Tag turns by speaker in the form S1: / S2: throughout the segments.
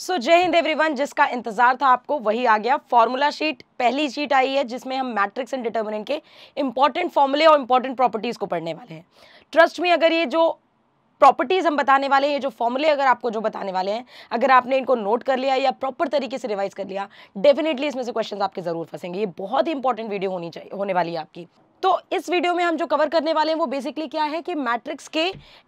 S1: सो जय हिंद एवरीवन जिसका इंतजार था आपको वही आ गया फॉर्मूला शीट पहली शीट आई है जिसमें हम मैट्रिक्स एंड डिटरमिनेंट के इंपॉर्टेंट फॉर्मूले और इंपॉर्टेंट प्रॉपर्टीज़ को पढ़ने वाले हैं ट्रस्ट में अगर ये जो प्रॉपर्टीज़ हम बताने वाले हैं ये जो फॉर्मूले अगर आपको जो बताने वाले हैं अगर आपने इनको नोट कर लिया या प्रॉपर तरीके से रिवाइज कर लिया डेफिनेटली इसमें से क्वेश्चन आपके ज़रूर फंसेंगे ये बहुत ही इंपॉर्टेंट वीडियो होनी चाहिए होने वाली है आपकी तो इस वीडियो में हम जो कवर करने वाले हैं वो बेसिकली क्या है कि मैट्रिक्स के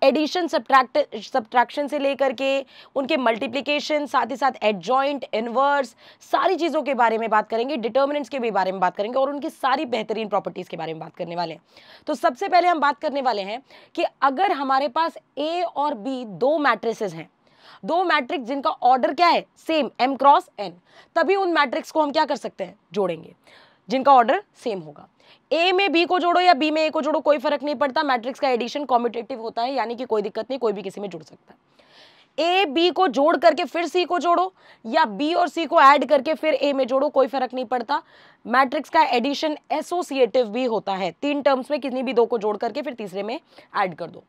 S1: एडिशन सब्ट्रैक्ट सब्ट्रैक्शन से लेकर के उनके मल्टीप्लिकेशन साथ ही साथ एडजॉइंट इनवर्स सारी चीज़ों के बारे में बात करेंगे डिटर्मिनेंट्स के भी बारे में बात करेंगे और उनकी सारी बेहतरीन प्रॉपर्टीज़ के बारे में बात करने वाले हैं तो सबसे पहले हम बात करने वाले हैं कि अगर हमारे पास ए और बी दो मैट्रिसेज हैं दो मैट्रिक्स जिनका ऑर्डर क्या है सेम एम क्रॉस एन तभी उन मैट्रिक्स को हम क्या कर सकते हैं जोड़ेंगे जिनका ऑर्डर सेम होगा ए में बी को जोड़ो या बी में ए को जोड़ो कोई फर्क नहीं पड़ता मैट्रिक्स का एडिशन कॉम्पिटेटिव होता है यानी कि कोई दिक्कत नहीं कोई भी किसी में जुड़ सकता है ए बी को जोड़ करके फिर सी को जोड़ो या बी और सी को ऐड करके फिर ए में जोड़ो कोई फर्क नहीं पड़ता मैट्रिक्स का एडिशन एसोसिएटिव भी होता है तीन टर्म्स में कितनी भी दो को जोड़ करके फिर तीसरे में ऐड कर दो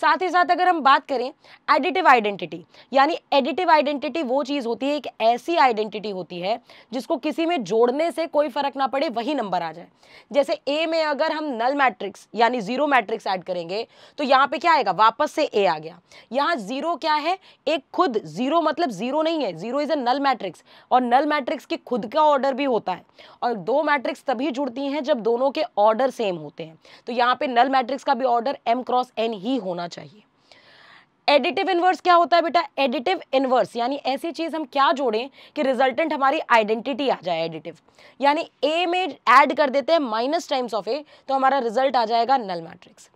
S1: साथ ही साथ अगर हम बात करें एडिटिव आइडेंटिटी यानी एडिटिव आइडेंटिटी वो चीज़ होती है एक ऐसी आइडेंटिटी होती है जिसको किसी में जोड़ने से कोई फर्क ना पड़े वही नंबर आ जाए जैसे ए में अगर हम नल मैट्रिक्स यानी जीरो मैट्रिक्स ऐड करेंगे तो यहाँ पे क्या आएगा वापस से ए आ गया यहाँ जीरो क्या है एक खुद जीरो मतलब जीरो नहीं है zero is a null matrix और नल मैट्रिक्स के खुद का ऑर्डर भी होता है और दो मैट्रिक्स तभी जुड़ती हैं जब दोनों के ऑर्डर सेम होते हैं तो यहाँ पे नल मैट्रिक्स का भी ऑर्डर एम क्रॉस एन ही होना चाहिए एडिटिव इनवर्स क्या होता है बेटा एडिटिव इनवर्स यानी ऐसी चीज़ हम क्या जोड़ें कि रिजल्टेंट हमारी आइडेंटिटी आ जाए एडिटिव यानी ए में ऐड कर देते हैं माइनस टाइम्स ऑफ ए तो हमारा रिजल्ट आ जाएगा नल मैट्रिक्स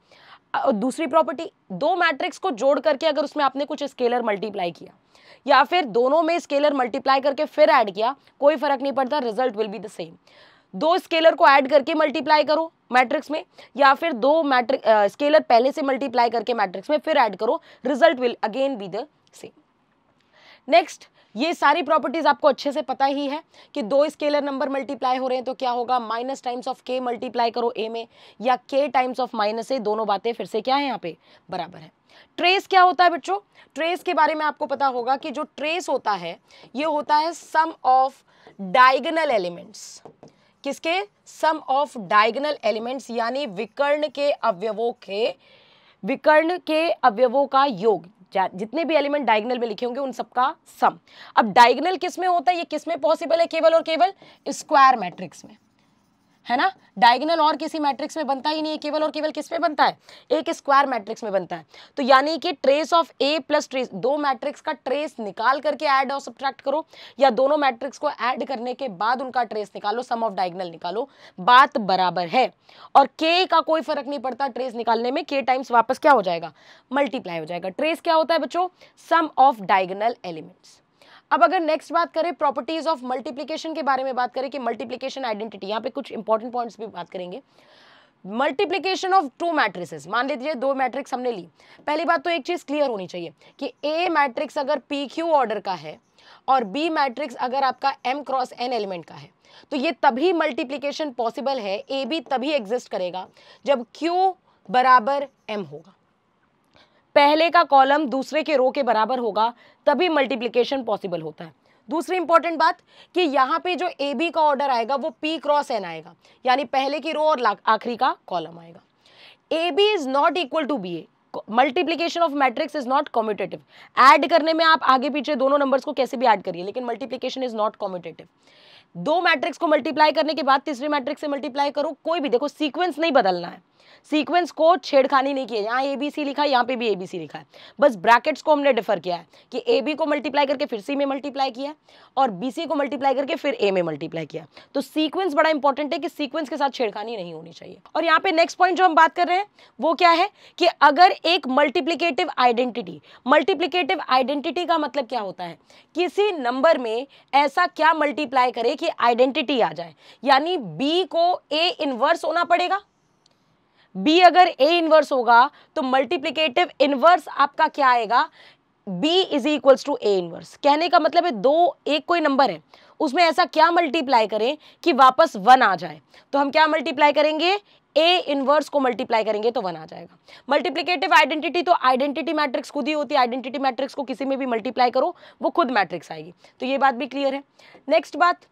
S1: दूसरी प्रॉपर्टी दो मैट्रिक्स को जोड़ करके अगर उसमें आपने कुछ स्केलर मल्टीप्लाई किया या फिर दोनों में स्केलर मल्टीप्लाई करके फिर ऐड किया कोई फर्क नहीं पड़ता result will be the same दो स्केलर को ऐड करके मल्टीप्लाई करो मैट्रिक्स में या फिर दो मैट्रिक स्केलर पहले से मल्टीप्लाई करके मैट्रिक्स में फिर ऐड करो result will again be the next ये सारी प्रॉपर्टीज आपको अच्छे से पता ही है कि दो स्केलर नंबर मल्टीप्लाई हो रहे हैं तो क्या होगा minus times of K multiply करो ए में या के टाइम्स ऑफ माइनस ए दोनों बातें फिर से क्या है यहाँ पे बराबर है ट्रेस क्या होता है बच्चों ट्रेस के बारे में आपको पता होगा कि जो ट्रेस होता है ये होता है सम ऑफ डायगनल एलिमेंट्स किसके सम ऑफ डायगनल एलिमेंट्स यानी विकर्ण के अवयवों के विकर्ण के अवयवों का योग जितने भी एलिमेंट डायगनल में लिखे होंगे उन सबका सम अब डायगनल किस में होता है ये किस में पॉसिबल है केवल और केवल स्क्वायर मैट्रिक्स में है ना डायगोनल और किसी मैट्रिक्स में बनता ही नहीं है केवल और केवल किस में बनता है एक स्क्वायर मैट्रिक्स में बनता है तो यानी कि trace of A plus trace दो मैट्रिक्स का ट्रेस निकाल करके ऐड और सब्ट्रैक्ट करो या दोनों मैट्रिक्स को ऐड करने के बाद उनका ट्रेस निकालो सम ऑफ डायगनल निकालो बात बराबर है और के का कोई फर्क नहीं पड़ता ट्रेस निकालने में के टाइम्स वापस क्या हो जाएगा मल्टीप्लाई हो जाएगा ट्रेस क्या होता है बच्चों सम ऑफ डायगनल एलिमेंट्स अब अगर नेक्स्ट बात करें प्रॉपर्टीज ऑफ मल्टीप्लीकेशन के बारे में बात करें कि मल्टीप्लीकेशन आइडेंटिटी यहाँ पे कुछ इंपॉर्टेंट पॉइंट्स भी बात करेंगे मल्टीप्लीकेशन ऑफ टू मैट्रिसेस मान लीजिए दो मैट्रिक्स हमने ली पहली बात तो एक चीज़ क्लियर होनी चाहिए कि ए मैट्रिक्स अगर पी क्यू ऑर्डर का है और बी मैट्रिक्स अगर आपका एम क्रॉस एन एलिमेंट का है तो ये तभी मल्टीप्लीकेशन पॉसिबल है ए बी तभी एग्जिस्ट करेगा जब क्यू बराबर एम होगा पहले का कॉलम दूसरे के रो के बराबर होगा तभी मल्टीप्लीकेशन पॉसिबल होता है दूसरी इंपॉर्टेंट बात कि यहाँ पे जो ए बी का ऑर्डर आएगा वो पी क्रॉस एन आएगा यानी पहले की रो और आखिरी का कॉलम आएगा A B is not equal to B A multiplication of matrix is not commutative add करने में आप आगे पीछे दोनों नंबर्स को कैसे भी ऐड करिए लेकिन मल्टीप्लीकेशन इज नॉट कॉम्यूटेटिव दो मैट्रिक्स को मल्टीप्लाई करने के बाद तीसरे मैट्रिक्स से मल्टीप्लाई करो कोई भी देखो सीक्वेंस नहीं बदलना है सीक्वेंस को छेड़खानी नहीं की है यहाँ ए बी सी लिखा है यहाँ पे भी ए बी सी लिखा है बस ब्रैकेट्स को हमने डिफर किया है कि ए बी को मल्टीप्लाई करके फिर सी में मल्टीप्लाई किया और बी सी को मल्टीप्लाई करके फिर ए में मल्टीप्लाई किया तो सीक्वेंस बड़ा इंपॉर्टेंट है कि सीक्वेंस के साथ छेड़खानी नहीं होनी चाहिए और यहाँ पे नेक्स्ट पॉइंट जो हम बात कर रहे हैं वो क्या है कि अगर एक मल्टीप्लीकेटिव आइडेंटिटी मल्टीप्लीकेटिव आइडेंटिटी का मतलब क्या होता है किसी नंबर में ऐसा क्या मल्टीप्लाई करे कि आइडेंटिटी आ जाए यानी बी को ए इन्वर्स होना पड़ेगा बी अगर ए इन्वर्स होगा तो मल्टीप्लीकेटिव इनवर्स आपका क्या आएगा B is equals to A inverse कहने का मतलब है दो एक कोई नंबर है उसमें ऐसा क्या मल्टीप्लाई करें कि वापस वन आ जाए तो हम क्या मल्टीप्लाई करेंगे ए इनवर्स को मल्टीप्लाई करेंगे तो वन आ जाएगा मल्टीप्लीकेटिव आइडेंटिटी तो आइडेंटिटी मैट्रिक्स खुद ही होती है आइडेंटिटी मैट्रिक्स को किसी में भी मल्टीप्लाई करो वो खुद मैट्रिक्स आएगी तो ये बात भी क्लियर है नेक्स्ट बात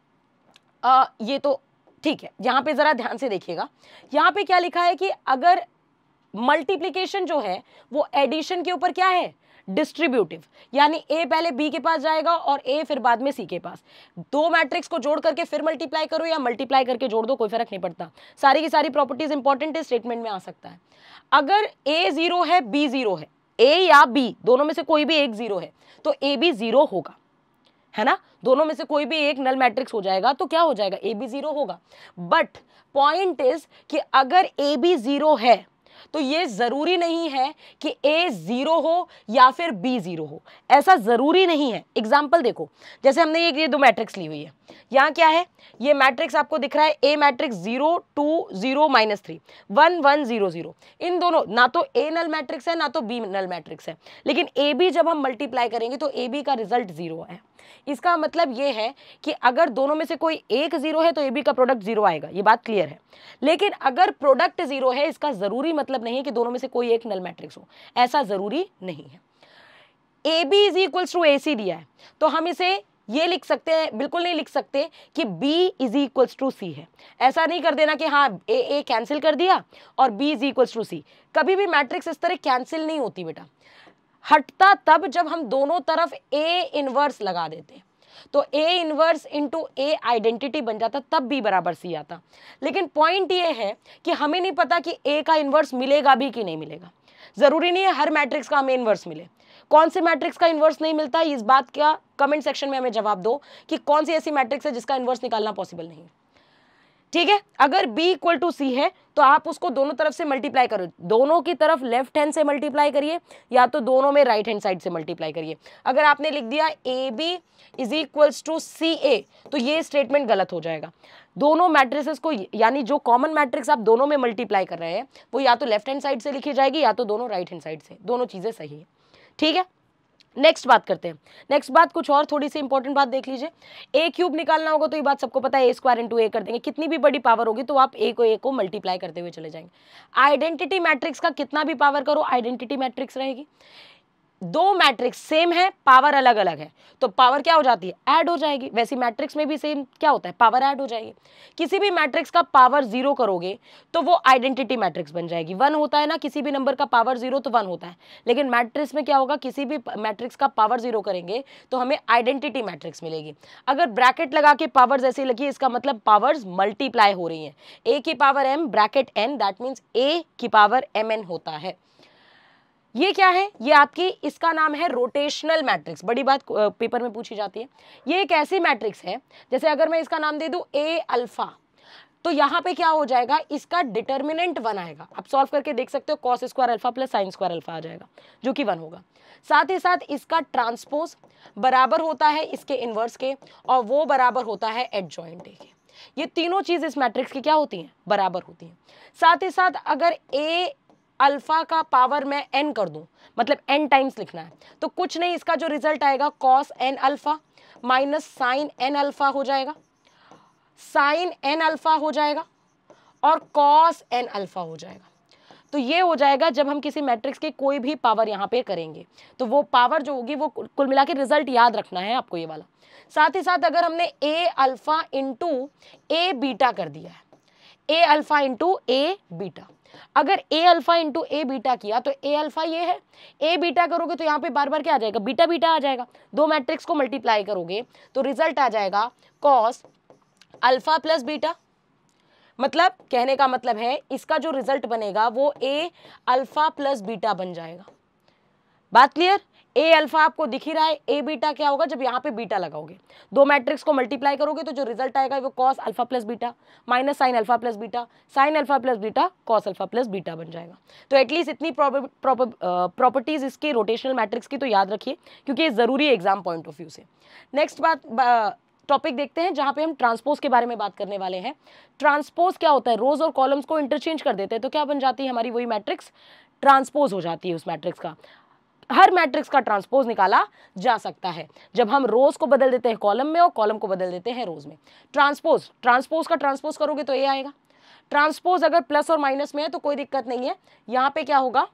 S1: आ, ये तो ठीक है यहाँ पे ज़रा ध्यान से देखिएगा यहाँ पे क्या लिखा है कि अगर मल्टीप्लीकेशन जो है वो एडिशन के ऊपर क्या है डिस्ट्रीब्यूटिव यानी ए पहले बी के पास जाएगा और ए फिर बाद में सी के पास दो मैट्रिक्स को जोड़ करके फिर मल्टीप्लाई करो या मल्टीप्लाई करके जोड़ दो कोई फर्क नहीं पड़ता सारी की सारी प्रॉपर्टीज इंपॉर्टेंट स्टेटमेंट में आ सकता है अगर ए जीरो है बी जीरो है ए या बी दोनों में से कोई भी एक जीरो है तो ए बी जीरो होगा है ना दोनों में से कोई भी एक नल मैट्रिक्स हो जाएगा तो क्या हो जाएगा ए बी जीरो होगा बट पॉइंट इज कि अगर ए बी जीरो है तो ये ज़रूरी नहीं है कि ए ज़ीरो हो या फिर बी ज़ीरो हो ऐसा ज़रूरी नहीं है एग्जाम्पल देखो जैसे हमने ये ये दो मैट्रिक्स ली हुई है यहाँ क्या है ये मैट्रिक्स आपको दिख रहा है A matrix zero two zero minus three one one zero zero इन दोनों ना तो ए नल मैट्रिक्स है ना तो बी नल मैट्रिक्स है लेकिन ए बी जब हम मल्टीप्लाई करेंगे तो ए बी का रिजल्ट ज़ीरो है इसका मतलब ये है कि अगर दोनों में से कोई एक ज़ीरो है तो ए बी का प्रोडक्ट ज़ीरो आएगा ये बात क्लियर है लेकिन अगर प्रोडक्ट ज़ीरो है इसका ज़रूरी मतलब नहीं है कि दोनों में से कोई एक नल मैट्रिक्स हो ऐसा ज़रूरी नहीं है ए B is equals to A C दिया है तो हम इसे ये लिख सकते हैं बिल्कुल नहीं लिख सकते कि B is equals to C है ऐसा नहीं कर देना कि हाँ A A कैंसिल कर दिया और B is equals to C कभी भी मैट्रिक्स इस तरह कैंसिल नहीं होती बेटा हटता तब जब हम दोनों तरफ ए इनवर्स लगा देते तो A inverse into A identity बन जाता तब भी बराबर सी आता लेकिन पॉइंट ये है कि हमें नहीं पता कि ए का इन्वर्स मिलेगा भी कि नहीं मिलेगा ज़रूरी नहीं है हर मैट्रिक्स का हमें इन्वर्स मिले कौन से मैट्रिक्स का इन्वर्स नहीं मिलता इस बात का कमेंट सेक्शन में हमें जवाब दो कि कौन सी ऐसी मैट्रिक्स है जिसका इन्वर्स निकालना पॉसिबल नहीं है ठीक है अगर b इक्वल टू सी है तो आप उसको दोनों तरफ से मल्टीप्लाई करो दोनों की तरफ लेफ्ट हैंड से मल्टीप्लाई करिए या तो दोनों में राइट हैंड साइड से मल्टीप्लाई करिए अगर आपने लिख दिया A B is equals to C A तो ये स्टेटमेंट गलत हो जाएगा दोनों मैट्रिसेस को यानी जो कॉमन मैट्रिक्स आप दोनों में मल्टीप्लाई कर रहे हैं वो या तो लेफ्ट हैंड साइड से लिखी जाएगी या तो दोनों राइट हैंड साइड से दोनों चीज़ें सही है ठीक है नेक्स्ट बात करते हैं नेक्स्ट बात कुछ और थोड़ी सी इंपॉर्टेंट बात देख लीजिए ए क्यूब निकालना होगा तो ये बात सबको पता है ए स्क्वायर इंटू ए कर देंगे कितनी भी बड़ी पावर होगी तो आप ए को ए को मल्टीप्लाई करते हुए चले जाएंगे आइडेंटिटी मैट्रिक्स का कितना भी पावर करो आइडेंटिटी मैट्रिक्स रहेगी दो मैट्रिक्स सेम है पावर अलग अलग है तो पावर क्या हो जाती है ऐड हो जाएगी वैसी मैट्रिक्स में भी सेम क्या होता है पावर ऐड हो जाएगी किसी भी मैट्रिक्स का पावर जीरो करोगे तो वो आइडेंटिटी मैट्रिक्स बन जाएगी वन होता है ना किसी भी नंबर का पावर जीरो तो वन होता है लेकिन मैट्रिक्स में क्या होगा किसी भी मैट्रिक्स का पावर जीरो करेंगे तो हमें आइडेंटिटी मैट्रिक्स मिलेगी अगर ब्रैकेट लगा के पावर्स ऐसी लगी इसका मतलब पावर्स मल्टीप्लाई हो रही है ए की power M bracket N that means A की पावर एम एन होता है ये क्या है ये आपकी इसका नाम है रोटेशनल मैट्रिक्स बड़ी बात पेपर में पूछी जाती है ये एक ऐसी मैट्रिक्स है जैसे अगर मैं इसका नाम दे दूँ ए अल्फ़ा तो यहाँ पे क्या हो जाएगा इसका डिटर्मिनेंट वन आएगा आप सॉल्व करके देख सकते हो cos square alpha plus sine square alpha आ जाएगा जो कि वन होगा साथ ही साथ इसका ट्रांसपोज बराबर होता है इसके इन्वर्स के और वो बराबर होता है एडजॉइंट ए के ये तीनों चीज़ इस मैट्रिक्स की क्या होती हैं बराबर होती हैं साथ ही साथ अगर ए अल्फ़ा का पावर मैं एन कर दूँ मतलब एन टाइम्स लिखना है तो कुछ नहीं इसका जो रिजल्ट आएगा cos N alpha minus sine N alpha हो जाएगा साइन एन अल्फ़ा हो जाएगा और कॉस एन अल्फ़ा हो जाएगा तो ये हो जाएगा जब हम किसी मैट्रिक्स के कोई भी पावर यहाँ पे करेंगे तो वो पावर जो होगी वो कुल मिला के रिजल्ट याद रखना है आपको ये वाला साथ ही साथ अगर हमने A alpha into A beta कर दिया है A alpha into A beta अगर A alpha into A beta किया तो ए अल्फा ये है ए बीटा करोगे तो यहाँ पे बार बार क्या आ जाएगा बीटा बीटा आ जाएगा दो मैट्रिक्स को मल्टीप्लाई करोगे तो रिजल्ट आ जाएगा कॉस अल्फा प्लस बीटा मतलब कहने का मतलब है इसका जो रिजल्ट बनेगा वो ए अल्फा प्लस बीटा बन जाएगा बात क्लियर ए अल्फा आपको दिख ही रहा है ए बीटा क्या होगा जब यहाँ पे बीटा लगाओगे दो मैट्रिक्स को मल्टीप्लाई करोगे तो जो रिजल्ट आएगा वो cos alpha plus beta minus sine alpha plus beta sine alpha plus beta cos alpha plus beta बन जाएगा तो एटलीस्ट इतनी प्रॉपर्टीज इसके रोटेशनल मैट्रिक्स की तो याद रखिए क्योंकि ये ज़रूरी एग्जाम पॉइंट ऑफ व्यू से नेक्स्ट बात टॉपिक देखते हैं जहाँ पे हम ट्रांसपोज के बारे में बात करने वाले हैं ट्रांसपोज क्या होता है रोज और कॉलम्स को इंटरचेंज कर देते हैं तो क्या बन जाती है हमारी वही मैट्रिक्स ट्रांसपोज हो जाती है उस मैट्रिक्स का हर मैट्रिक्स का ट्रांसपोज निकाला जा सकता है जब हम रोज को बदल देते हैं कॉलम में और कॉलम को बदल देते हैं रोज में ट्रांसपोज ट्रांसपोज का ट्रांसपोज करोगे तो ए आएगा ट्रांसपोज अगर प्लस और माइनस में है तो कोई दिक्कत नहीं है यहां पे क्या होगा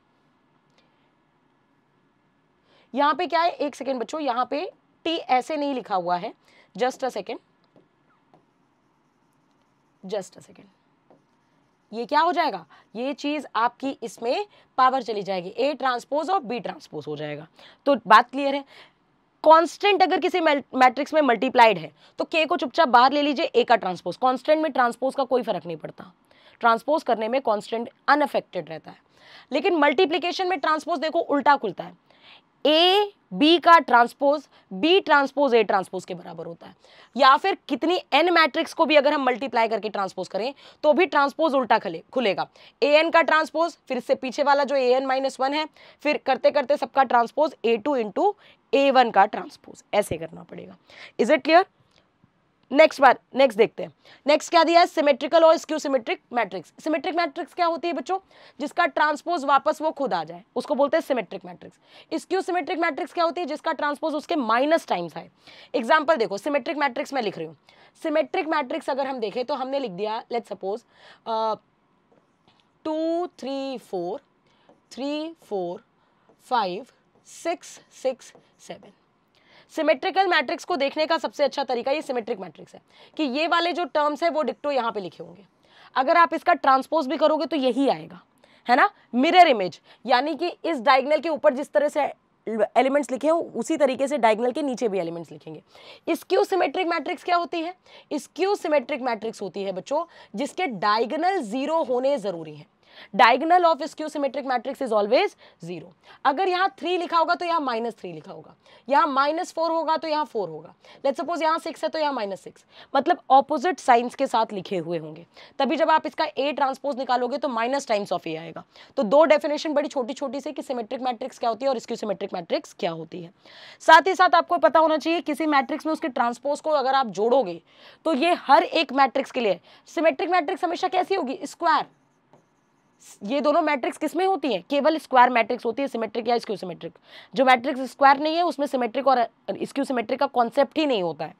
S1: यहां पे क्या है एक सेकेंड बच्चों यहां पे टी ऐसे नहीं लिखा हुआ है just a second just a second ये क्या हो जाएगा ये चीज़ आपकी इसमें पावर चली जाएगी ए ट्रांसपोज और बी ट्रांसपोज हो जाएगा तो बात क्लियर है कांस्टेंट अगर किसी मैट्रिक्स में मल्टीप्लाइड है तो के को चुपचाप बाहर ले लीजिए ए का ट्रांसपोज कांस्टेंट में ट्रांसपोज का कोई फर्क नहीं पड़ता ट्रांसपोज करने में कांस्टेंट अनअफेक्टेड रहता है लेकिन मल्टीप्लिकेशन में ट्रांसपोज देखो उल्टा खुलता है ए बी का transpose B transpose A transpose के बराबर होता है या फिर कितनी एन मैट्रिक्स को भी अगर हम मल्टीप्लाई करके ट्रांसपोज करें तो भी ट्रांसपोज उल्टा खले खुलेगा ए एन का ट्रांसपोज फिर इससे पीछे वाला जो ए एन माइनस वन है फिर करते करते सबका transpose A two into A one का ट्रांसपोज ऐसे करना पड़ेगा इज इट क्लियर नेक्स्ट बार नेक्स्ट देखते हैं नेक्स्ट क्या दिया है सिमेट्रिकल और skew symmetric matrix symmetric matrix क्या होती है बच्चों जिसका ट्रांसपोज वापस वो खुद आ जाए उसको बोलते हैं symmetric matrix skew symmetric matrix क्या होती है जिसका ट्रांसपोज उसके माइनस टाइम्स आए एग्जाम्पल देखो सिमेट्रिक मैट्रिक्स में लिख रही हूँ सिमेट्रिक मैट्रिक्स अगर हम देखें तो हमने लिख दिया let suppose two three four three four five six six seven symmetrical matrix को देखने का सबसे अच्छा तरीका ये सिमेट्रिक मैट्रिक्स है कि ये वाले जो टर्म्स है वो डिक्टो यहाँ पे लिखे होंगे अगर आप इसका ट्रांसपोज भी करोगे तो यही आएगा है ना मिरर इमेज यानी कि इस डायगनल के ऊपर जिस तरह से एलिमेंट्स लिखे हो उसी तरीके से डायगनल के नीचे भी एलिमेंट्स लिखेंगे स्क्यू सिमेट्रिक मैट्रिक्स क्या होती है स्क्यू सिमेट्रिक मैट्रिक्स होती है बच्चों जिसके डायगनल जीरो होने ज़रूरी हैं diagonal of skew symmetric matrix is always zero अगर यहाँ थ्री लिखा होगा तो यहाँ माइनस थ्री लिखा होगा यहाँ माइनस फोर होगा तो यहाँ फोर होगा लेट सपोज यहाँ सिक्स है तो यहाँ माइनस सिक्स मतलब ऑपोजिट साइंस के साथ लिखे हुए होंगे तभी जब आप इसका ए ट्रांसपोज निकालोगे तो माइनस टाइम्स ऑफ ए आएगा तो दो डेफिनेशन बड़ी छोटी छोटी सी कि सिमेट्रिक मैट्रिक्स क्या होती है और स्क्यू सिमेट्रिक मैट्रिक्स क्या होती है साथ ही साथ आपको पता होना चाहिए किसी मैट्रिक्स में उसके ट्रांसपोज को अगर आप जोड़ोगे तो ये हर एक मैट्रिक्स के लिए सिमेट्रिक मैट्रिक्स हमेशा कैसी होगी स्क्वायर ये दोनों मैट्रिक्स किसमें होती हैं केवल स्क्वायर मैट्रिक्स होती है सिमेट्रिक या स्क्यू सिमेट्रिक जो मैट्रिक्स स्क्वायर नहीं है उसमें सिमेट्रिक और स्क्यू सिमेट्रिक का कॉन्सेप्ट ही नहीं होता है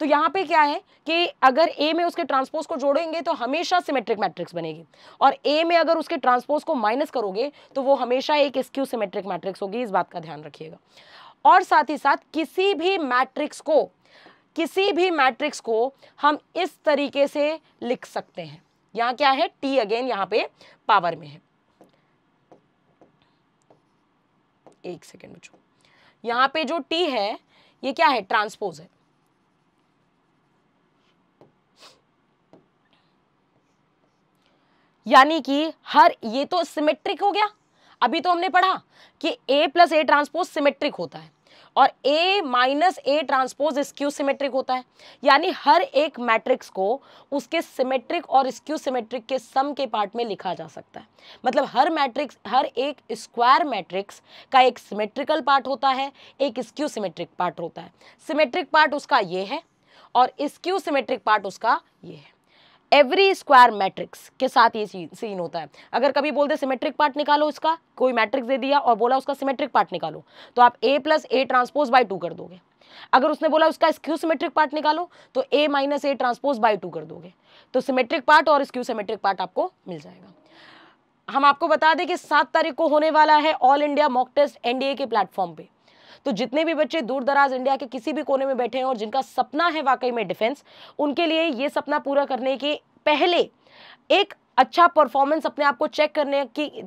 S1: तो यहाँ पे क्या है कि अगर ए में उसके ट्रांसपोज को जोड़ेंगे तो हमेशा सिमेट्रिक मैट्रिक्स बनेगी और ए में अगर उसके ट्रांसपोज को माइनस करोगे तो वो हमेशा एक स्क्यू सिमेट्रिक मैट्रिक्स होगी इस बात का ध्यान रखिएगा और साथ ही साथ किसी भी मैट्रिक्स को किसी भी मैट्रिक्स को हम इस तरीके से लिख सकते हैं यहाँ क्या है टी अगेन यहाँ पे पावर में है एक सेकेंड बच्चों यहाँ पे जो टी है ये क्या है ट्रांसपोज है यानी कि हर ये तो सिमेट्रिक हो गया अभी तो हमने पढ़ा कि A plus A transpose symmetric होता है और A minus A transpose skew symmetric होता है यानी हर एक मैट्रिक्स को उसके सिमेट्रिक और स्क्यू सिमेट्रिक के सम के पार्ट में लिखा जा सकता है मतलब हर मैट्रिक्स हर एक स्क्वायर मैट्रिक्स का एक सिमेट्रिकल पार्ट होता है एक स्क्यू सिमेट्रिक पार्ट होता है सिमेट्रिक पार्ट उसका ये है और स्क्यू सिमेट्रिक पार्ट उसका ये है एवरी स्क्वायर मैट्रिक्स के साथ ये सीन होता है अगर कभी बोलते सिमेट्रिक पार्ट निकालो इसका कोई मैट्रिक्स दे दिया और बोला उसका सिमेट्रिक पार्ट निकालो तो आप A plus A transpose by two कर दोगे अगर उसने बोला उसका स्क्यू सिमेट्रिक पार्ट निकालो तो A minus A transpose by two कर दोगे तो सिमेट्रिक पार्ट और स्क्यू सिमेट्रिक पार्ट आपको मिल जाएगा हम आपको बता दें कि सात तारीख को होने वाला है all India mock test NDA के प्लेटफॉर्म पर तो जितने भी बच्चे दूर दराज इंडिया के किसी भी कोने में बैठे हैं और जिनका सपना है वाकई में डिफेंस उनके लिए ये सपना पूरा करने के पहले एक अच्छा परफॉर्मेंस अपने आप को चेक करने की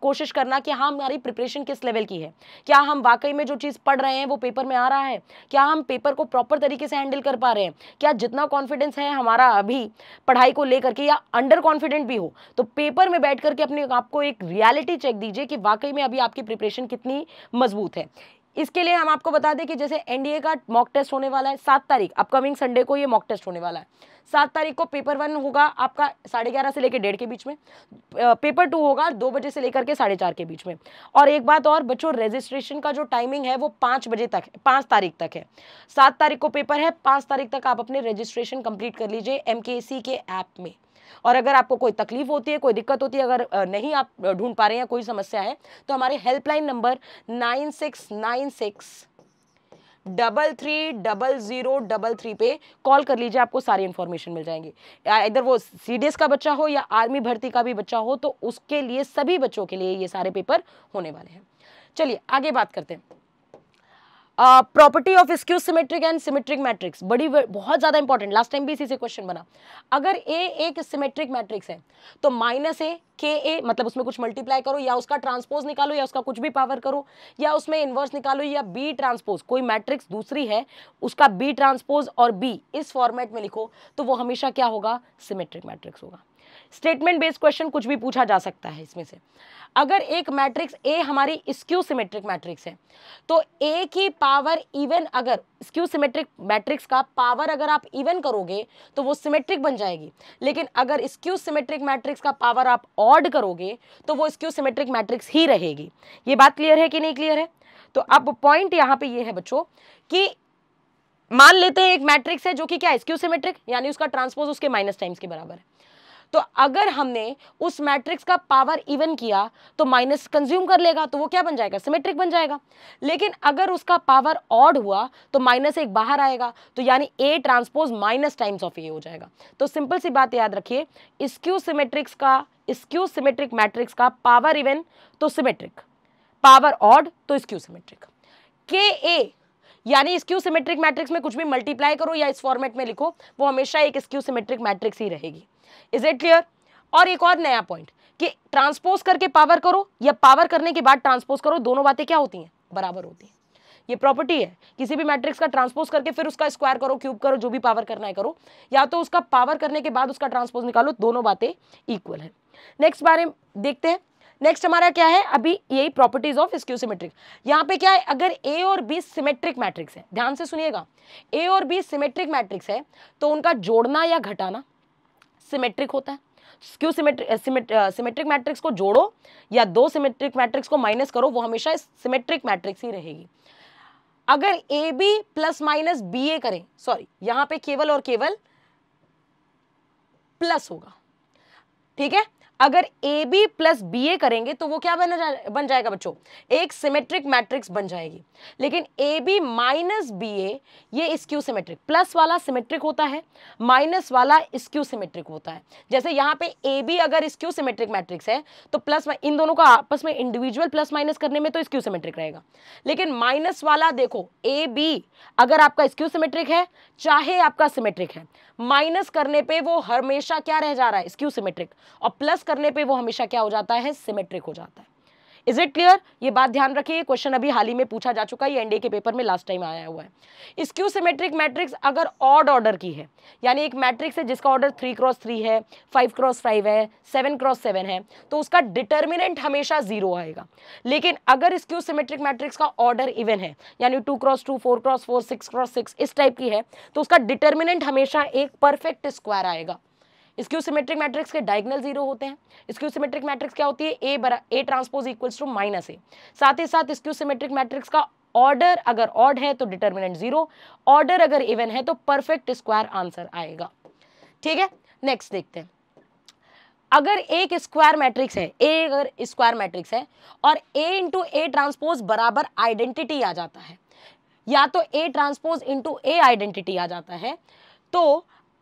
S1: कोशिश करना कि हाँ हमारी प्रिपरेशन किस लेवल की है क्या हम वाकई में जो चीज़ पढ़ रहे हैं वो पेपर में आ रहा है क्या हम पेपर को प्रॉपर तरीके से हैंडल कर पा रहे हैं क्या जितना कॉन्फिडेंस है हमारा अभी पढ़ाई को लेकर के या अंडर कॉन्फिडेंट भी हो तो पेपर में बैठ करके अपने आपको एक रियालिटी चेक दीजिए कि वाकई में अभी आपकी प्रिपरेशन कितनी मजबूत है इसके लिए हम आपको बता दें कि जैसे एनडीए का मॉक टेस्ट होने वाला है सात तारीख अपकमिंग संडे को ये मॉक टेस्ट होने वाला है सात तारीख को पेपर वन होगा आपका साढ़े ग्यारह से लेकर डेढ़ के बीच में पेपर टू होगा दो बजे से लेकर के साढ़े चार के बीच में और एक बात और बच्चों रजिस्ट्रेशन का जो टाइमिंग है वो पाँच बजे तक पाँच तारीख तक है सात तारीख को पेपर है पाँच तारीख तक आप अपने रजिस्ट्रेशन कंप्लीट कर लीजिए एम के ऐप में और अगर आपको कोई तकलीफ होती है कोई दिक्कत होती है अगर नहीं आप ढूंढ पा रहे हैं कोई समस्या है तो हमारे helpline number nine six nine six double three double zero double three पे कॉल कर लीजिए आपको सारी इन्फॉर्मेशन मिल जाएंगी इधर वो सी का बच्चा हो या आर्मी भर्ती का भी बच्चा हो तो उसके लिए सभी बच्चों के लिए ये सारे पेपर होने वाले हैं चलिए आगे बात करते हैं property of skew symmetric and symmetric matrix बड़ी बहुत ज़्यादा इंपॉर्टेंट लास्ट टाइम भी इसी से क्वेश्चन बना अगर ए एक सिमेट्रिक मैट्रिक्स है तो माइनस ए के ए मतलब उसमें कुछ मल्टीप्लाई करो या उसका ट्रांसपोज निकालो या उसका कुछ भी पावर करो या उसमें इन्वर्स निकालो या बी ट्रांसपोज कोई मैट्रिक्स दूसरी है उसका बी ट्रांसपोज और बी इस फॉर्मेट में लिखो तो वो हमेशा क्या होगा सिमेट्रिक मैट्रिक्स होगा स्टेटमेंट बेस्ड क्वेश्चन कुछ भी पूछा जा सकता है इसमें से अगर एक मैट्रिक्स ए हमारी स्क्यू सिमेट्रिक मैट्रिक्स है तो ए की पावर इवन अगर स्क्यू सिमेट्रिक मैट्रिक्स का पावर अगर आप इवन करोगे तो वो सिमेट्रिक बन जाएगी लेकिन अगर स्क्यू सिमेट्रिक मैट्रिक्स का पावर आप ऑड करोगे तो वो स्क्यू सिमेट्रिक मैट्रिक्स ही रहेगी ये बात क्लियर है कि नहीं क्लियर है तो अब पॉइंट यहाँ पे ये है बच्चों कि मान लेते हैं एक मैट्रिक्स है जो कि क्या है स्क्यू सिमेट्रिक यानी उसका ट्रांसपोज उसके माइनस टाइम्स के बराबर है तो अगर हमने उस मैट्रिक्स का पावर इवन किया तो माइनस कंज्यूम कर लेगा तो वो क्या बन जाएगा सिमेट्रिक बन जाएगा लेकिन अगर उसका पावर ऑड हुआ तो माइनस एक बाहर आएगा तो यानी A transpose minus times of A हो जाएगा तो सिंपल सी बात याद रखिए स्क्यू सिमेट्रिक्स का स्क्यू सिमेट्रिक मैट्रिक्स का पावर इवन तो सिमेट्रिक पावर ऑड तो स्क्यू सिमेट्रिक के ए यानी स्क्यू सिमेट्रिक मैट्रिक्स में कुछ भी मल्टीप्लाई करो या इस फॉर्मेट में लिखो वो हमेशा एक स्क्यू सिमेट्रिक मैट्रिक्स ही रहेगी इज इट क्लियर और एक और नया पॉइंट कि ट्रांसपोज करके पावर करो या पावर करने के बाद ट्रांसपोज करो दोनों बातें क्या होती हैं बराबर होती हैं ये प्रॉपर्टी है किसी भी मैट्रिक्स का ट्रांसपोज करके फिर उसका स्क्वायर करो क्यूब करो जो भी पावर करना है करो या तो उसका पावर करने के बाद उसका ट्रांसपोज निकालो दोनों बातें इक्वल है नेक्स्ट बारे देखते हैं नेक्स्ट हमारा क्या है अभी यही प्रॉपर्टीज ऑफ स्क्यू सिमेट्रिक यहाँ पे क्या है अगर ए और बी सिमेट्रिक मैट्रिक्स है ध्यान से सुनिएगा ए और बी सिमेट्रिक मैट्रिक्स है तो उनका जोड़ना या घटाना सिमेट्रिक होता है स्क्यू सिमेट्रिक मैट्रिक्स को जोड़ो या दो सिमेट्रिक मैट्रिक्स को माइनस करो वो हमेशा सिमेट्रिक मैट्रिक्स ही रहेगी अगर A B plus minus B A करें सॉरी यहां पे केवल और केवल प्लस होगा ठीक है अगर A B plus B A करेंगे तो वो क्या बना जा, बन जाएगा बच्चों एक सिमेट्रिक मैट्रिक्स बन जाएगी लेकिन A B minus B A ये स्क्यू सिमेट्रिक प्लस वाला सिमेट्रिक होता है माइनस वाला स्क्यू सिमेट्रिक होता है जैसे यहाँ पे ए बी अगर स्क्यू सिमेट्रिक मैट्रिक्स है तो प्लस इन दोनों का आपस में इंडिविजुअल प्लस माइनस करने में तो स्क्यू सिमेट्रिक रहेगा लेकिन माइनस वाला देखो ए बी अगर आपका स्क्यू सिमेट्रिक है चाहे आपका सिमेट्रिक है माइनस करने पे वो हमेशा क्या रह जा रहा है स्क्यू सिमेट्रिक और प्लस करने पे वो हमेशा क्या हो जाता है सिमेट्रिक हो जाता है इज इट क्लियर ये बात ध्यान रखिए क्वेश्चन अभी हाल ही में पूछा जा चुका है ये एनडीए के पेपर में लास्ट टाइम आया हुआ है स्क्यू सिमेट्रिक मैट्रिक्स अगर ऑड ऑर्डर की है यानी एक मैट्रिक्स है जिसका ऑर्डर थ्री क्रॉस थ्री है फाइव क्रॉस फाइव है सेवन क्रॉस सेवन है तो उसका डिटर्मिनेंट हमेशा जीरो आएगा लेकिन अगर स्क्यू सिमेट्रिक मैट्रिक्स का ऑर्डर इवन है यानी two cross two four cross four six cross six इस टाइप की है तो उसका डिटर्मिनेंट हमेशा एक परफेक्ट स्क्वायर आएगा स्क्यू सिमेट्रिक मैट्रिक्स के डायगनल जीरो होते हैं स्क्यू सिमेट्रिक मैट्रिक्स क्या होती है ए बरा A transpose equals to minus A साथ ही साथ स्क्यू सिमेट्रिक मैट्रिक्स का ऑर्डर अगर ऑड है तो डिटर्मिनेंट जीरो ऑर्डर अगर इवन है तो परफेक्ट स्क्वायर आंसर आएगा ठीक है नेक्स्ट देखते हैं अगर एक स्क्वायर मैट्रिक्स है ए अगर स्क्वायर मैट्रिक्स है और ए इंटू ए ट्रांसपोज बराबर आइडेंटिटी आ जाता है या तो A transpose into A identity आ जाता है तो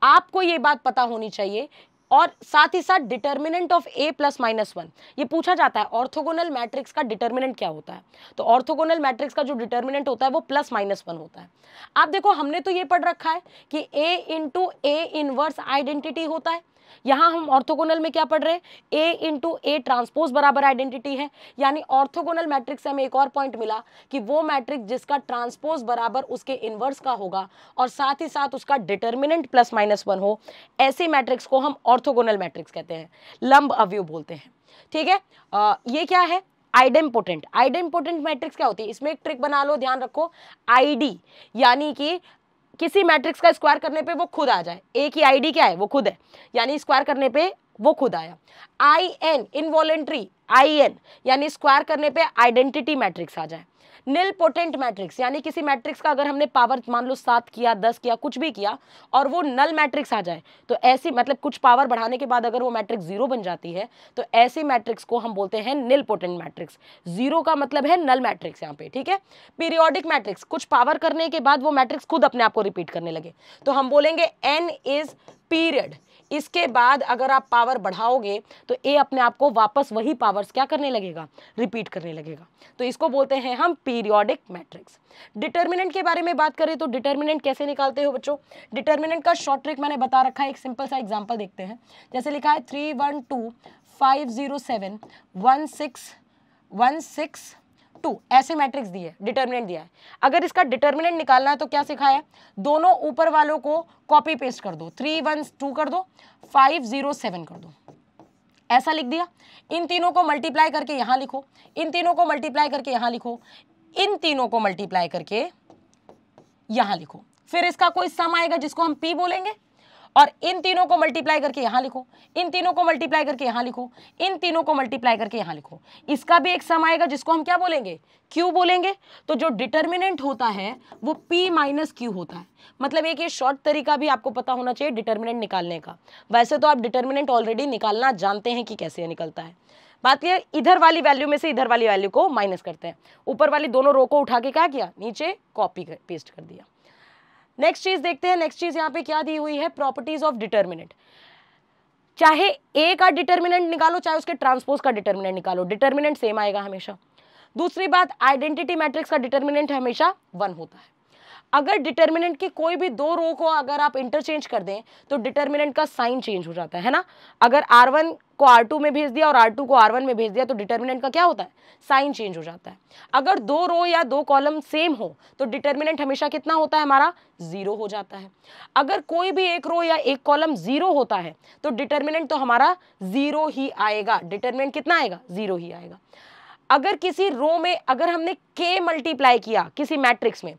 S1: आपको ये बात पता होनी चाहिए और साथ ही साथ determinant of A plus minus one ये पूछा जाता है ऑर्थोगोनल मैट्रिक्स का डिटर्मिनेंट क्या होता है तो ऑर्थोगोनल मैट्रिक्स का जो डिटर्मिनेंट होता है वो प्लस माइनस वन होता है आप देखो हमने तो ये पढ़ रखा है कि A into A inverse identity होता है यहाँ हम ऑर्थोगोनल में क्या पढ़ रहे हैं ए इंटू ए ट्रांसपोज बराबर आइडेंटिटी है यानी ऑर्थोगोनल मैट्रिक्स से हमें एक और पॉइंट मिला कि वो मैट्रिक्स जिसका ट्रांसपोज बराबर उसके इन्वर्स का होगा और साथ ही साथ उसका डिटर्मिनेंट प्लस माइनस वन हो ऐसे मैट्रिक्स को हम ऑर्थोगोनल मैट्रिक्स कहते हैं लंब अवयव बोलते हैं ठीक है आ, ये क्या है आइडेम्पोटेंट आइडेम्पोटेंट मैट्रिक्स क्या होती है इसमें एक ट्रिक बना लो ध्यान रखो आईडी यानी कि किसी मैट्रिक्स का स्क्वायर करने पे वो खुद आ जाए ए की आईडी क्या है वो खुद है यानी स्क्वायर करने पे वो खुद आया I N involuntary I N यानी स्क्वायर करने पे आइडेंटिटी मैट्रिक्स आ जाए निल पोटेंट मैट्रिक्स यानी किसी मैट्रिक्स का अगर हमने पावर मान लो सात किया दस किया कुछ भी किया और वो नल मैट्रिक्स आ जाए तो ऐसी मतलब कुछ पावर बढ़ाने के बाद अगर वो मैट्रिक्स जीरो बन जाती है तो ऐसी मैट्रिक्स को हम बोलते हैं निल पोटेंट मैट्रिक्स जीरो का मतलब है नल मैट्रिक्स यहाँ पे ठीक है पीरियोडिक मैट्रिक्स कुछ पावर करने के बाद वो मैट्रिक्स खुद अपने आप को रिपीट करने लगे तो हम बोलेंगे एन इज पीरियड इसके बाद अगर आप पावर बढ़ाओगे तो ए अपने आप को वापस वही पावर्स क्या करने लगेगा रिपीट करने लगेगा तो इसको बोलते हैं हम पीरियोडिक मैट्रिक्स डिटर्मिनेंट के बारे में बात करें तो डिटर्मिनेंट कैसे निकालते हो बच्चों डिटर्मिनेंट का शॉर्ट ट्रिक मैंने बता रखा है एक सिंपल सा एग्जाम्पल देखते हैं जैसे लिखा है three one two five zero seven one six one six two ऐसे मैट्रिक्स दिए डिटर्मिनेंट दिया है अगर इसका डिटर्मिनेंट निकालना है तो क्या सिखाया दोनों ऊपर वालों को कॉपी पेस्ट कर दो थ्री वन टू कर दो फाइव जीरो सेवन कर दो ऐसा लिख दिया इन तीनों को मल्टीप्लाई करके यहाँ लिखो इन तीनों को मल्टीप्लाई करके यहाँ लिखो इन तीनों को मल्टीप्लाई करके यहाँ लिखो फिर इसका कोई सम आएगा जिसको हम पी बोलेंगे और इन तीनों को मल्टीप्लाई करके यहाँ लिखो इन तीनों को मल्टीप्लाई करके यहाँ लिखो इन तीनों को मल्टीप्लाई करके यहाँ लिखो इसका भी एक सम आएगा जिसको हम क्या बोलेंगे क्यू बोलेंगे तो जो डिटर्मिनेंट होता है वो पी माइनस क्यू होता है मतलब एक ये शॉर्ट तरीका भी आपको पता होना चाहिए डिटर्मिनेंट निकालने का वैसे तो आप डिटर्मिनेंट ऑलरेडी निकालना जानते हैं कि कैसे निकलता है बात यह इधर वाली वैल्यू में से इधर वाली वैल्यू को माइनस करते हैं ऊपर वाली दोनों रो को उठा के क्या किया नीचे कॉपी पेस्ट कर दिया नेक्स्ट चीज देखते हैं नेक्स्ट चीज यहाँ पे क्या दी हुई है प्रॉपर्टीज ऑफ डिटर्मिनेंट चाहे ए का डिटर्मिनेंट निकालो चाहे उसके ट्रांसपोज का डिटर्मिनेंट निकालो डिटर्मिनेंट सेम आएगा हमेशा दूसरी बात आइडेंटिटी मैट्रिक्स का डिटर्मिनेंट हमेशा वन होता है अगर डिटर्मिनेंट के कोई भी दो रो को अगर आप इंटरचेंज कर दें तो डिटर्मिनेंट का साइन चेंज हो जाता है ना अगर आर वन को आर टू में भेज दिया और आर टू को आर वन में भेज दिया तो डिटर्मिनेंट का क्या होता है साइन चेंज हो जाता है अगर दो रो या दो कॉलम सेम हो तो डिटर्मिनेंट हमेशा कितना होता है हमारा ज़ीरो हो जाता है अगर कोई भी एक रो या एक कॉलम ज़ीरो होता है तो डिटर्मिनेंट तो हमारा ज़ीरो ही आएगा डिटर्मिनेंट कितना आएगा ज़ीरो ही आएगा अगर किसी रो में अगर हमने के मल्टीप्लाई किया किसी मैट्रिक्स में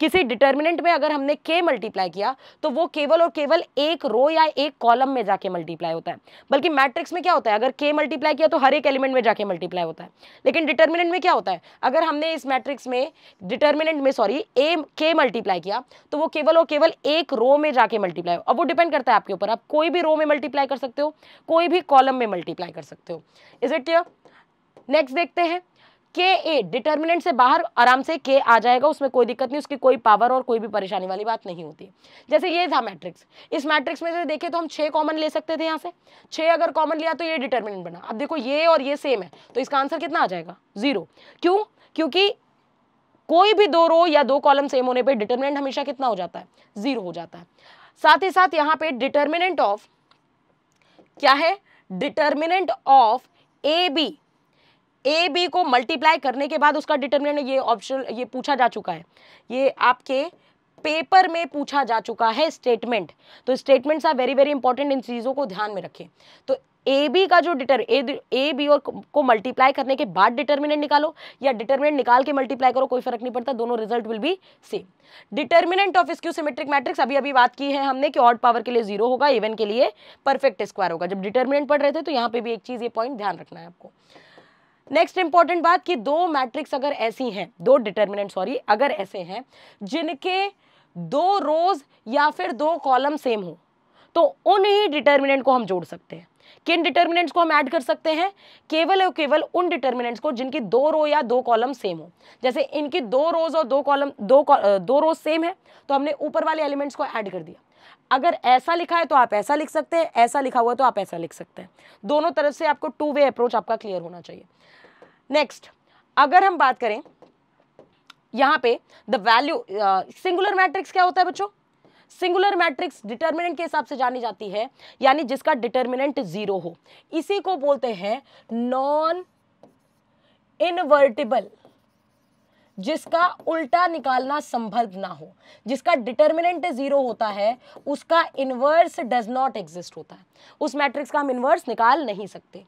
S1: किसी डिटर्मिनेंट में अगर हमने के मल्टीप्लाई किया तो वो केवल और केवल एक रो या एक कॉलम में जाके मल्टीप्लाई होता है बल्कि मैट्रिक्स में क्या होता है अगर के मल्टीप्लाई किया तो हर एक एलिमेंट में जाके मल्टीप्लाई होता है लेकिन डिटर्मिनेंट में क्या होता है अगर हमने इस मैट्रिक्स में डिटर्मिनेंट में सॉरी ए के मल्टीप्लाई किया तो वो केवल और केवल एक रो में जाके मल्टीप्लाई हो अब वो डिपेंड करता है आपके ऊपर आप कोई भी रो में मल्टीप्लाई कर सकते हो कोई भी कॉलम में मल्टीप्लाई कर सकते हो इज इट क्लियर नेक्स्ट देखते हैं के ए डिटर्मिनेंट से बाहर आराम से के आ जाएगा उसमें कोई दिक्कत नहीं उसकी कोई पावर और कोई भी परेशानी वाली बात नहीं होती जैसे ये था मैट्रिक्स इस मैट्रिक्स में से देखे तो हम छः कॉमन ले सकते थे यहाँ से छः अगर कॉमन लिया तो ये डिटर्मिनेंट बना अब देखो ये और ये सेम है तो इसका आंसर कितना आ जाएगा जीरो क्यों क्योंकि कोई भी दो रो या दो कॉलम सेम होने पर डिटर्मिनेंट हमेशा कितना हो जाता है जीरो हो जाता है साथ ही साथ यहाँ पे डिटर्मिनेंट ऑफ क्या है determinant of A B A B को मल्टीप्लाई करने के बाद उसका डिटर्मिनेंट ये ऑप्शन ये पूछा जा चुका है ये आपके पेपर में पूछा जा चुका है स्टेटमेंट तो statements are very very important इन चीज़ों को ध्यान में रखें तो ए बी का जो डिटर ए बी और को मल्टीप्लाई करने के बाद डिटर्मिनेंट निकालो या डिटर्मिनेंट निकाल के मल्टीप्लाई करो कोई फर्क नहीं पड़ता दोनों result will be same determinant of skew symmetric matrix अभी अभी बात की है हमने कि ऑड पावर के लिए जीरो होगा इवन के लिए परफेक्ट स्क्वायर होगा जब डिटर्मिनेंट पढ़ रहे थे तो यहाँ पे भी एक चीज़ ये पॉइंट ध्यान रखना है आपको नेक्स्ट इंपॉर्टेंट बात कि दो मैट्रिक्स अगर ऐसी हैं दो डिटर्मिनेंट सॉरी अगर ऐसे हैं जिनके दो रोज या फिर दो कॉलम सेम हो तो उन ही डिटर्मिनेंट को हम जोड़ सकते हैं किन डिटर्मिनेंट्स को हम ऐड कर सकते हैं केवल और केवल उन डिटर्मिनेंट्स को जिनकी दो रो या दो कॉलम सेम हो जैसे इनकी दो रोज और दो कॉलम दो दो रोज सेम है तो हमने ऊपर वाले एलिमेंट्स को ऐड कर दिया अगर ऐसा लिखा है तो आप ऐसा लिख सकते हैं ऐसा लिखा हुआ है तो आप ऐसा लिख सकते हैं दोनों तरफ से आपको टू वे अप्रोच आपका क्लियर होना चाहिए नेक्स्ट अगर हम बात करें यहां पे द वैल्यू सिंगुलर मैट्रिक्स क्या होता है बच्चों सिंगुलर मैट्रिक्स डिटर्मिनेंट के हिसाब से जानी जाती है यानी जिसका डिटर्मिनेंट जीरो हो इसी को बोलते हैं नॉन इनवर्टिबल जिसका उल्टा निकालना संभव ना हो जिसका डिटर्मिनेंट जीरो होता है उसका इनवर्स डज नॉट एग्जिस्ट होता है उस मैट्रिक्स का हम इनवर्स निकाल नहीं सकते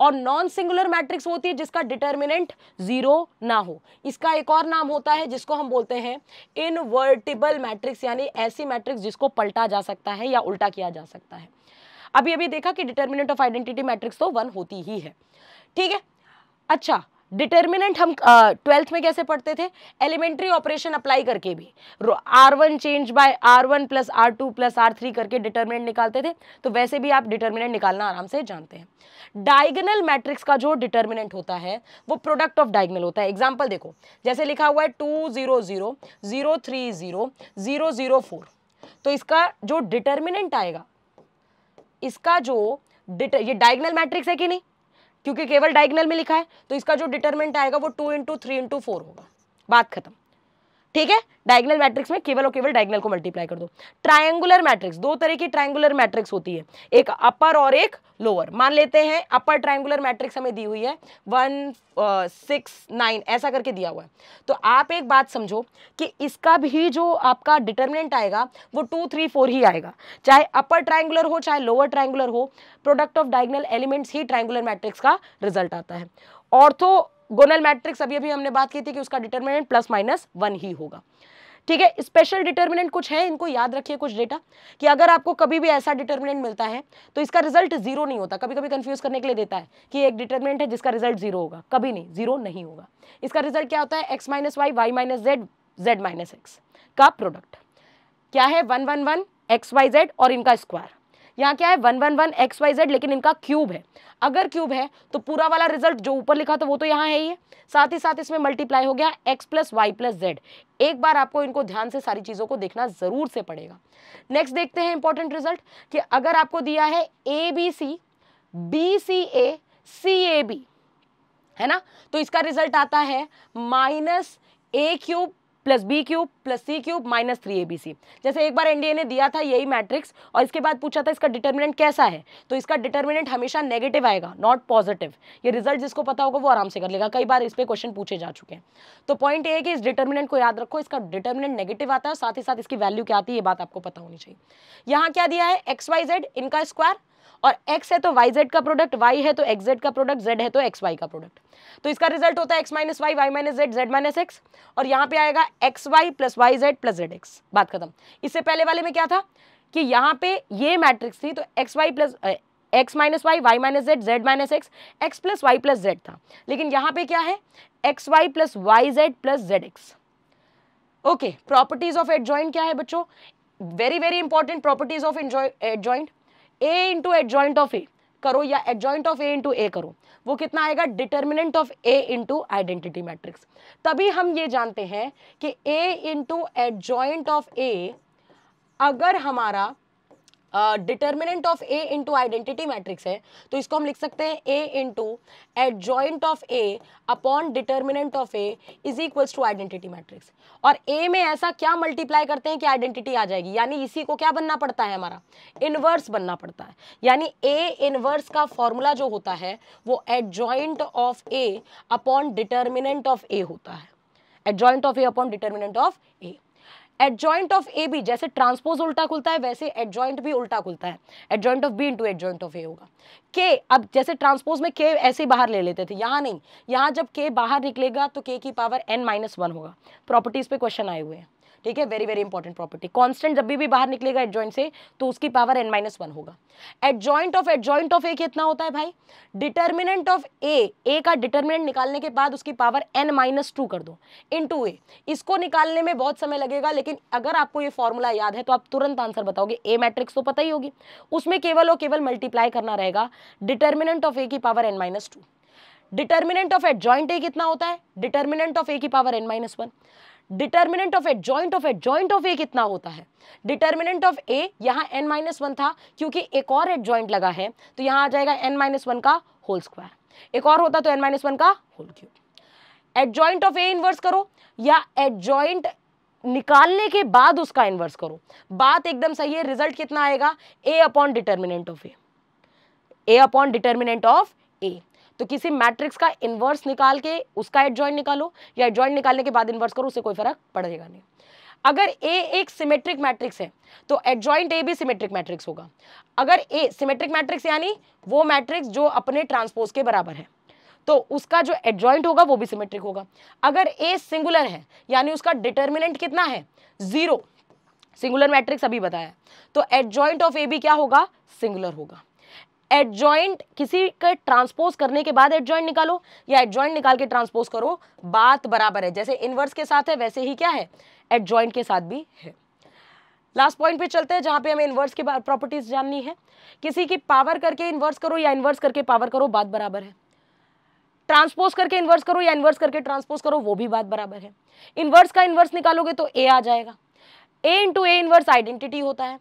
S1: और नॉन सिंगुलर मैट्रिक्स होती है जिसका डिटर्मिनेंट जीरो ना हो इसका एक और नाम होता है जिसको हम बोलते हैं इनवर्टिबल मैट्रिक्स यानी ऐसी मैट्रिक्स जिसको पलटा जा सकता है या उल्टा किया जा सकता है अभी अभी देखा कि डिटर्मिनेंट ऑफ आइडेंटिटी मैट्रिक्स तो वन होती ही है ठीक है अच्छा डिटर्मिनेंट हम ट्वेल्थ में कैसे पढ़ते थे एलिमेंट्री ऑपरेशन अप्लाई करके भी R one change by R one plus R two plus R three करके डिटर्मिनेंट निकालते थे तो वैसे भी आप डिटर्मिनेंट निकालना आराम से जानते हैं डायगनल मैट्रिक्स का जो डिटर्मिनेंट होता है वो प्रोडक्ट ऑफ डायगनल होता है एग्जाम्पल देखो जैसे लिखा हुआ है two zero zero zero three zero zero zero four तो इसका जो डिटर्मिनेंट आएगा इसका जो ये डायगनल मैट्रिक्स है कि नहीं क्योंकि केवल डायगनल में लिखा है तो इसका जो डिटर्मेंट आएगा वो two into three into four होगा बात खत्म ठीक है डायगनल मैट्रिक्स में केवल और केवल डायगनल को मल्टीप्लाई कर दो ट्राइंगुलर मैट्रिक्स दो तरह की ट्राइंगुलर मैट्रिक्स होती है एक अपर और एक लोअर मान लेते हैं अपर ट्राइंगुलर मैट्रिक्स हमें दी हुई है वन सिक्स नाइन ऐसा करके दिया हुआ है तो आप एक बात समझो कि इसका भी जो आपका डिटर्मिनेंट आएगा वो टू थ्री फोर ही आएगा चाहे अपर ट्राइंगुलर हो चाहे लोअर ट्राइंगुलर हो प्रोडक्ट ऑफ डायगनल एलिमेंट्स ही ट्राइंगुलर मैट्रिक्स का रिजल्ट आता है ऑर्थो गोनल मैट्रिक्स अभी अभी हमने बात की थी कि उसका डिटर्मिनेंट प्लस माइनस वन ही होगा ठीक है स्पेशल डिटर्मिनेंट कुछ है इनको याद रखिए कुछ डेटा कि अगर आपको कभी भी ऐसा डिटर्मिनेंट मिलता है तो इसका रिजल्ट जीरो नहीं होता कभी कभी कंफ्यूज करने के लिए देता है कि एक डिटर्मिनेंट है जिसका रिजल्ट जीरो होगा कभी नहीं जीरो नहीं होगा इसका रिजल्ट क्या होता है X minus Y Y minus Z Z minus X का प्रोडक्ट क्या है one one one X Y Z और इनका स्क्वायर यहाँ क्या है one one one X Y Z लेकिन इनका क्यूब है अगर क्यूब है तो पूरा वाला रिजल्ट जो ऊपर लिखा था वो तो यहाँ है ही है साथ ही साथ इसमें मल्टीप्लाई हो गया x plus y plus z एक बार आपको इनको ध्यान से सारी चीज़ों को देखना ज़रूर से पड़ेगा नेक्स्ट देखते हैं इंपॉर्टेंट रिजल्ट कि अगर आपको दिया है ए b c b c a c a b है ना तो इसका रिजल्ट आता है minus a cube plus b cube plus c cube minus three a b c जैसे एक बार एनडीए ने दिया था यही मैट्रिक्स और इसके बाद पूछा था इसका डिटर्मिनेंट कैसा है तो इसका डिटर्मिनेंट हमेशा नेगेटिव आएगा नॉट पॉजिटिव ये रिजल्ट जिसको पता होगा वो आराम से कर लेगा कई बार इस पर क्वेश्चन पूछे जा चुके हैं तो पॉइंट ये है कि इस डिटर्मिनेंट को याद रखो इसका डिटर्मिनेंट नेगेटिव आता है साथ ही साथ इसकी वैल्यू क्या आती है ये बात आपको पता होनी चाहिए यहाँ क्या दिया है एक्स वाई जेड इनका स्क्वायर और x है तो वाई जेड का प्रोडक्ट y है तो एक्स जेड का प्रोडक्ट z है तो एक्स वाई का प्रोडक्ट तो इसका रिजल्ट होता है x minus Y Y minus Z Z minus x और यहाँ पे आएगा x y plus y z plus z x बात खत्म इससे पहले वाले में क्या था कि यहाँ पे ये मैट्रिक्स थी तो x y plus x minus Y Y minus Z Z minus x x plus y plus z था लेकिन यहाँ पे क्या है x y plus y z plus z x okay properties of joint क्या है बच्चों very very important properties of joint A into adjoint of A करो या adjoint of A into A करो वो कितना आएगा determinant of A into identity matrix तभी हम ये जानते हैं कि A into adjoint of A अगर हमारा determinant of A into identity matrix है तो इसको हम लिख सकते हैं A into joint of A upon determinant of A is equals to identity matrix और ए में ऐसा क्या मल्टीप्लाई करते हैं कि आइडेंटिटी आ जाएगी यानी इसी को क्या बनना पड़ता है हमारा इनवर्स बनना पड़ता है यानी ए इनवर्स का फॉर्मूला जो होता है वो joint of A upon determinant of A होता है joint of A upon determinant of A adjoint of A B जैसे ट्रांसपोज उल्टा खुलता है वैसे एडजॉइंट भी उल्टा खुलता है adjoint of B into adjoint of A होगा के अब जैसे ट्रांसपोज में के ऐसे ही बाहर ले लेते थे यहाँ नहीं यहाँ जब के बाहर निकलेगा तो के की पावर एन माइनस वन होगा प्रॉपर्टीज पे क्वेश्चन आए हुए हैं ठीक है very very important property constant जब भी, भी बाहर निकलेगा एडजॉइंट से तो उसकी पावर एन माइनस वन होगा adjoint of adjoint of A कितना होता है भाई डिटर्मिनेंट ऑफ ए ए का डिटर्मिनेंट निकालने के बाद उसकी पावर एन माइनस टू कर दो इन टू ए इसको निकालने में बहुत समय लगेगा लेकिन अगर आपको ये फॉर्मूला याद है तो आप तुरंत आंसर बताओगे ए मैट्रिक्स तो पता ही होगी उसमें केवल और केवल मल्टीप्लाई करना रहेगा डिटर्मिनेंट ऑफ ए की power n minus two determinant of adjoint A कितना होता है डिटर्मिनेंट ऑफ ए की power n minus one determinant of adjoint of adjoint of A कितना होता है डिटर्मिनेंट ऑफ ए यहाँ एन माइनस वन था क्योंकि एक और एट जॉइंट लगा है तो यहाँ आ जाएगा एन माइनस वन का होल स्क्वायर एक और होता तो एन माइनस वन का whole cube adjoint of A inverse करो या एट जॉइंट निकालने के बाद उसका इन्वर्स करो बात एकदम सही है रिजल्ट कितना आएगा A upon determinant of A A upon determinant of A तो किसी मैट्रिक्स का इन्वर्स निकाल के उसका एडजॉइंट निकालो या एडजॉइंट निकालने के बाद इन्वर्स करो उससे कोई फर्क पड़ेगा नहीं अगर ए एक सिमेट्रिक मैट्रिक्स है तो एडजॉइंट ए भी सिमेट्रिक मैट्रिक्स होगा अगर ए सिमेट्रिक मैट्रिक्स यानी वो मैट्रिक्स जो अपने ट्रांसपोज के बराबर है तो उसका जो एडजॉइंट होगा वो भी सिमेट्रिक होगा अगर ए सिंगुलर है यानी उसका डिटर्मिनेंट कितना है जीरो सिंगुलर मैट्रिक्स अभी बताया तो एडजॉइंट ऑफ ए भी क्या होगा सिंगुलर होगा एडजॉइंट किसी के ट्रांसपोज करने के बाद एडजॉइंट निकालो या एडजॉइंट निकाल के ट्रांसपोज करो बात बराबर है जैसे इनवर्स के साथ है वैसे ही क्या है एडजॉइंट के साथ भी है लास्ट पॉइंट पे चलते हैं जहाँ पे हमें इन्वर्स की प्रॉपर्टीज जाननी है किसी की पावर करके इन्वर्स करो या इन्वर्स करके पावर करो बात बराबर है ट्रांसपोज करके इन्वर्स करो या इन्वर्स करके ट्रांसपोज करो वो भी बात बराबर है इन्वर्स का इन्वर्स निकालोगे तो ए आ जाएगा A into A inverse identity होता है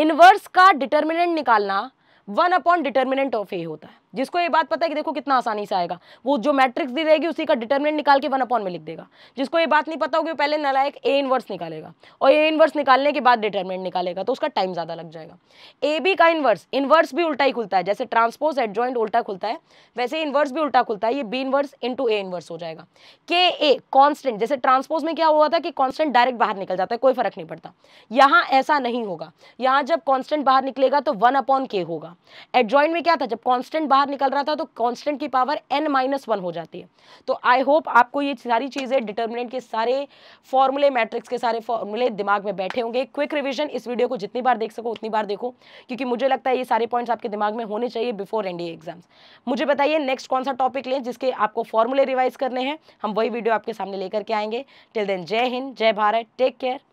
S1: इन्वर्स का डिटर्मिनेंट निकालना one upon determinant of A होता है जिसको ये बात पता है कि देखो कितना आसानी से आएगा वो जो मैट्रिक्स दी रहेगी उसी का डिटर्मिनेंट निकाल के वन अपॉन में लिख देगा जिसको ये बात नहीं पता होगी वो पहले नलायक ए इनवर्स निकालेगा और ए इनवर्स निकालने के बाद डिटर्मिनेंट निकालेगा तो उसका टाइम ज़्यादा लग जाएगा ए बी का इनवर्स इनवर्स भी उल्टा ही खुलता है जैसे ट्रांसपोज एड जॉइंट उल्टा खुलता है वैसे इनवर्स भी उल्टा खुलता है ये B inverse into A inverse हो जाएगा के ए कॉन्स्टेंट जैसे ट्रांसपोज में क्या हुआ था कि कॉन्स्टेंट डायरेक्ट बाहर निकल जाता है कोई फर्क नहीं पड़ता यहाँ ऐसा नहीं होगा यहाँ जब कॉन्स्टेंट बाहर निकलेगा तो वन अपॉन के होगा एड में क्या था जब कॉन्स्टेंट बाहर निकल रहा था तो कॉन्स्टेंट की पावर एन माइनस वन हो जाती है तो आई होप आपको ये सारी चीज़ें डिटर्मिनेंट के सारे फॉर्मूले मैट्रिक्स के सारे फॉर्मूले दिमाग में बैठे होंगे क्विक रिविजन इस वीडियो को जितनी बार देख सको उतनी बार देखो क्योंकि मुझे लगता है ये सारे पॉइंट्स आपके दिमाग में होने चाहिए बिफोर एन एग्जाम्स मुझे बताइए नेक्स्ट कौन सा टॉपिक लें जिसके आपको फॉर्मूले रिवाइज करने हैं हम वही वीडियो आपके सामने लेकर के आएंगे टिल देन जय हिंद जय भारत टेक केयर